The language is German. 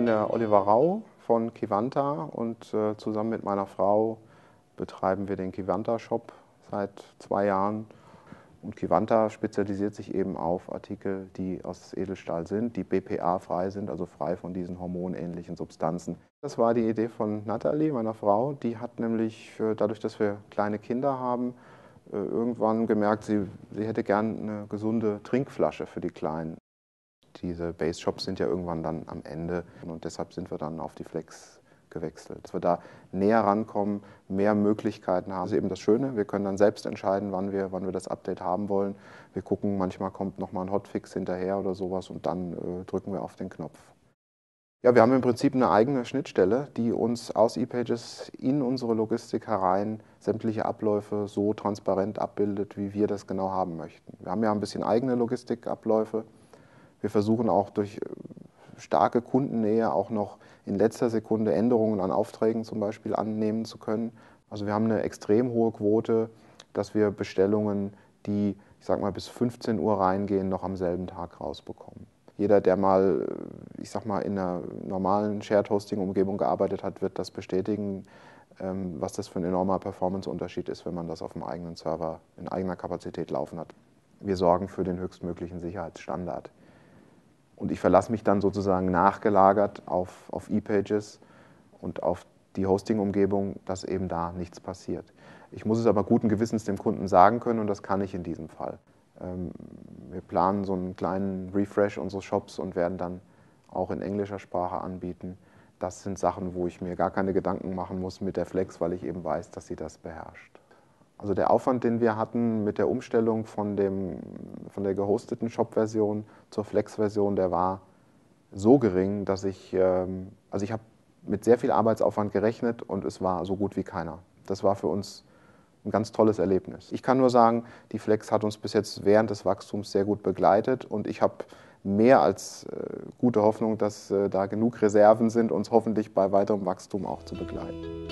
bin der Oliver Rau von Kivanta und äh, zusammen mit meiner Frau betreiben wir den Kivanta Shop seit zwei Jahren. Und Kivanta spezialisiert sich eben auf Artikel, die aus Edelstahl sind, die BPA-frei sind, also frei von diesen hormonähnlichen Substanzen. Das war die Idee von Nathalie, meiner Frau. Die hat nämlich, dadurch, dass wir kleine Kinder haben, äh, irgendwann gemerkt, sie, sie hätte gern eine gesunde Trinkflasche für die Kleinen diese Base-Shops sind ja irgendwann dann am Ende und deshalb sind wir dann auf die Flex gewechselt. Dass wir da näher rankommen, mehr Möglichkeiten haben. Das ist eben das Schöne, wir können dann selbst entscheiden, wann wir, wann wir das Update haben wollen. Wir gucken, manchmal kommt nochmal ein Hotfix hinterher oder sowas und dann äh, drücken wir auf den Knopf. Ja, wir haben im Prinzip eine eigene Schnittstelle, die uns aus ePages in unsere Logistik herein sämtliche Abläufe so transparent abbildet, wie wir das genau haben möchten. Wir haben ja ein bisschen eigene Logistikabläufe, wir versuchen auch durch äh, starke Kundennähe auch noch in letzter Sekunde Änderungen an Aufträgen zum Beispiel annehmen zu können. Also wir haben eine extrem hohe Quote, dass wir Bestellungen, die ich sag mal bis 15 Uhr reingehen, noch am selben Tag rausbekommen. Jeder, der mal, äh, ich sag mal, in einer normalen Shared Hosting Umgebung gearbeitet hat, wird das bestätigen, ähm, was das für ein enormer Performance-Unterschied ist, wenn man das auf dem eigenen Server in eigener Kapazität laufen hat. Wir sorgen für den höchstmöglichen Sicherheitsstandard. Und ich verlasse mich dann sozusagen nachgelagert auf, auf E-Pages und auf die Hosting-Umgebung, dass eben da nichts passiert. Ich muss es aber guten Gewissens dem Kunden sagen können und das kann ich in diesem Fall. Ähm, wir planen so einen kleinen Refresh unseres Shops und werden dann auch in englischer Sprache anbieten. Das sind Sachen, wo ich mir gar keine Gedanken machen muss mit der Flex, weil ich eben weiß, dass sie das beherrscht. Also der Aufwand, den wir hatten mit der Umstellung von, dem, von der gehosteten Shop-Version zur Flex-Version, der war so gering, dass ich, ähm, also ich habe mit sehr viel Arbeitsaufwand gerechnet und es war so gut wie keiner. Das war für uns ein ganz tolles Erlebnis. Ich kann nur sagen, die Flex hat uns bis jetzt während des Wachstums sehr gut begleitet und ich habe mehr als äh, gute Hoffnung, dass äh, da genug Reserven sind, uns hoffentlich bei weiterem Wachstum auch zu begleiten.